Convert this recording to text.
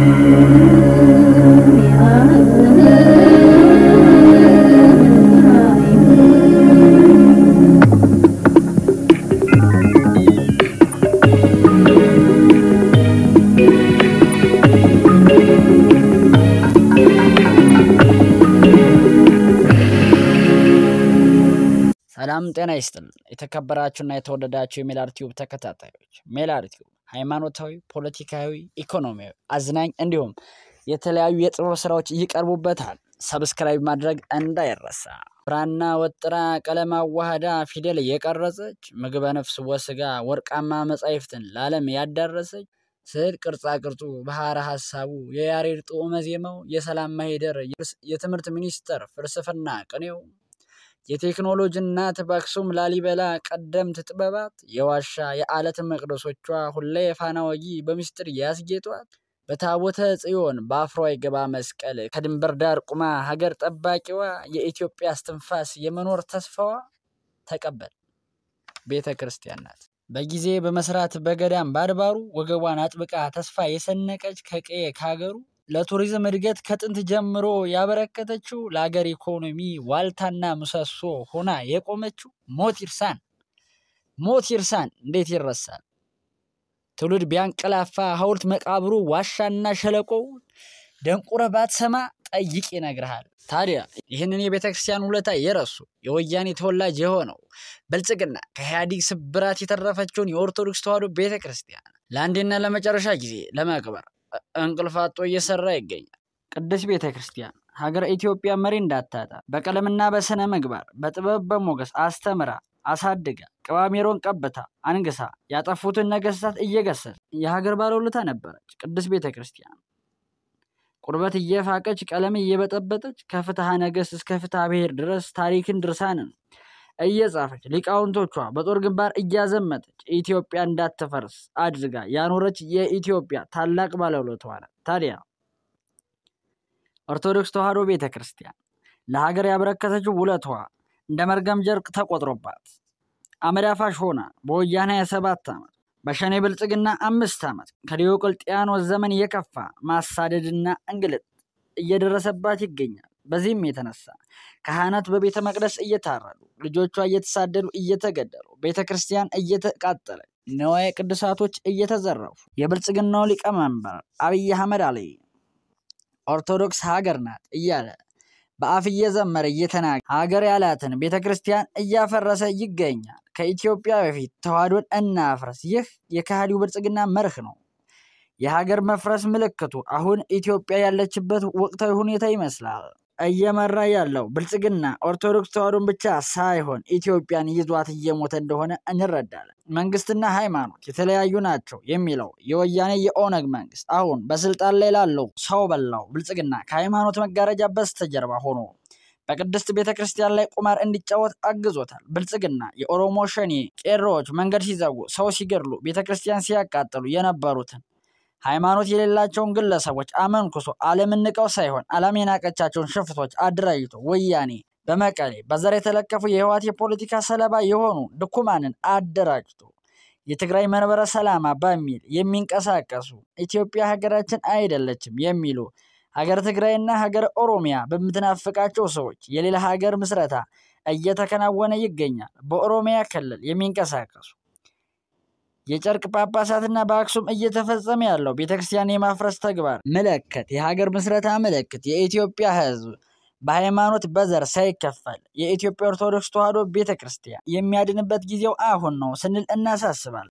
ሰላም ጤና ይስጥልን። የተከበራችሁና የተወደዳችሁ የሜላር ቲዩብ ተከታታዮች ሜላር ቲዩብ ሃይማኖታዊ፣ ፖለቲካዊ፣ ኢኮኖሚያዊ፣ አዝናኝ እንዲሁም የተለያዩ የጥበብ ስራዎች ይቀርቡበታል። ሰብስክራይብ ማድረግ እንዳይረሳ። ብራና ወጥራ ቀለም አዋህዳ ፊደል የቀረጸች ምግበ ነፍስ ወስጋ ወርቃማ መጻሕፍትን ለዓለም ያዳረሰች ስዕል ቅርጻ ቅርጹ ባህረ ሐሳቡ የያሬድ ጣዕመ ዜማው የሰላም ማሄደር የትምህርት ሚኒስቴር ፍልስፍና ቅኔው የቴክኖሎጂ እናት ላሊበላ ቀደምት ጥበባት የዋሻ የዓለት መቅደሶቿ ሁሌ የፋና ወጊ በምስጢር ያስጌጧት በታቦተ ጽዮን በአፍሯ የገባ መስቀል ከድንበር ዳር ቁማ ሀገር ጠባቂዋ የኢትዮጵያ እስትንፋስ የመኖር ተስፋዋ ተቀበል ቤተ ክርስቲያን ናት። በጊዜ በመስራት በገዳም ባድባሩ ወገቧን አጥብቃ ተስፋ የሰነቀች ከቀየ ከሀገሩ ለቱሪዝም እድገት ከጥንት ጀምሮ ያበረከተችው ለአገር ኢኮኖሚ ዋልታና ምሰሶ ሆና የቆመችው ሞት ይርሳን። ሞት ይርሳን እንዴት ይረሳል? ትውልድ ቢያንቀላፋ ሐውልት መቃብሩ ዋሻና ሸለቆው ደንቁረ ባትሰማ ጠይቅ ይነግርሃል። ታዲያ ይህንን የቤተ ክርስቲያን ውለታ የረሱ የወያኔ ተወላጅ የሆነው ብልጽግና ከኢህአዲግ ስብራት የተረፈችውን የኦርቶዶክስ ተዋሕዶ ቤተ ክርስቲያን ለአንዴና ለመጨረሻ ጊዜ ለመቅበር እንቅልፍ አጥቶ እየሰራ ይገኛል። ቅድስት ቤተ ክርስቲያን ሀገር ኢትዮጵያ መሪ እንዳታጣ በቀለምና በስነ ምግባር በጥበብ በሞገስ አስተምራ አሳድጋ ቅባሜሮን ቀብታ አንግሳ ያጠፉትን ነገስታት እየገሰሰ የሀገር ባለውለታ ነበረች። ቅድስት ቤተ ክርስቲያን ቁርበት እየፋቀች ቀለም እየበጠበጠች ከፍትሐ ነገስት እስከ ፍትሐ ብሔር ድረስ ታሪክን ነው። እየጻፈች ሊቃውንቶቿ በጦር ግንባር እያዘመተች ኢትዮጵያ እንዳትፈርስ አድርጋ ያኖረች የኢትዮጵያ ታላቅ ባለውለቷ ናት። ታዲያ ኦርቶዶክስ ተዋሕዶ ቤተ ክርስቲያን ለሀገር ያበረከተችው ውለቷ እንደ መርገም ጨርቅ ተቆጥሮባት አመዳፋሽ ሆና በወያኔ የሰባት ዓመት በሸኔ ብልጽግና አምስት ዓመት ከዲዮቅልጥያኖስ ዘመን የከፋ ማሳደድና እንግልት እየደረሰባት ይገኛል። በዚህም የተነሳ ካህናት በቤተ መቅደስ እየታረዱ፣ ልጆቿ እየተሳደዱ እየተገደሉ፣ ቤተ ክርስቲያን እየተቃጠለ፣ ንዋየ ቅድሳቶች እየተዘረፉ የብልጽግናው ሊቀመንበር አብይ አህመድ አሊ ኦርቶዶክስ ሀገር ናት እያለ በአፍ እየዘመረ እየተናገ ሀገር ያላትን ቤተ ክርስቲያን እያፈረሰ ይገኛል። ከኢትዮጵያ በፊት ተዋህዶን እናፍረስ። ይህ የካህዲው ብልጽግና መርህ ነው። የሀገር መፍረስ ምልክቱ አሁን ኢትዮጵያ ያለችበት ወቅታዊ ሁኔታ ይመስላል። እየመራ ያለው ብልጽግና ኦርቶዶክስ ተዋሕዶን ብቻ ሳይሆን ኢትዮጵያን ይዟት እየሞተ እንደሆነ እንረዳለን። መንግስትና ሃይማኖት የተለያዩ ናቸው የሚለው የወያኔ የኦነግ መንግስት አሁን በስልጣን ላይ ላለው ሰው በላው ብልጽግና ከሃይማኖት መጋረጃ በስተጀርባ ሆኖ በቅድስት ቤተ ክርስቲያን ላይ ቁማር እንዲጫወት አግዞታል። ብልጽግና የኦሮሞ ሸኔ ቄሮዎች መንገድ ሲዘጉ፣ ሰው ሲገድሉ፣ ቤተ ክርስቲያን ሲያቃጥሉ የነበሩትን ሃይማኖት የሌላቸውን ግለሰቦች አመንኩሶ ዓለምን ንቀው ሳይሆን ዓለም የናቀቻቸውን ሽፍቶች አደራጅቶ ወያኔ በመቀሌ በዘር የተለከፉ የህወሓት የፖለቲካ ሰለባ የሆኑ ድኩማንን አደራጅቶ የትግራይ መንበረ ሰላማ በሚል የሚንቀሳቀሱ ኢትዮጵያ ሀገራችን አይደለችም የሚሉ ሀገር ትግራይና ሀገር ኦሮሚያ በምትናፍቃቸው ሰዎች የሌላ ሀገር ምስረታ እየተከናወነ ይገኛል። በኦሮሚያ ክልል የሚንቀሳቀሱ የጨርቅ ጳጳሳትና በአክሱም እየተፈጸመ ያለው ቤተክርስቲያን የማፍረስ ተግባር ምልክት የሀገር ምስረታ ምልክት የኢትዮጵያ ህዝብ በሃይማኖት በዘር ሳይከፈል የኢትዮጵያ ኦርቶዶክስ ተዋሕዶ ቤተክርስቲያን የሚያድንበት ጊዜው አሁን ነው ስንል እናሳስባል።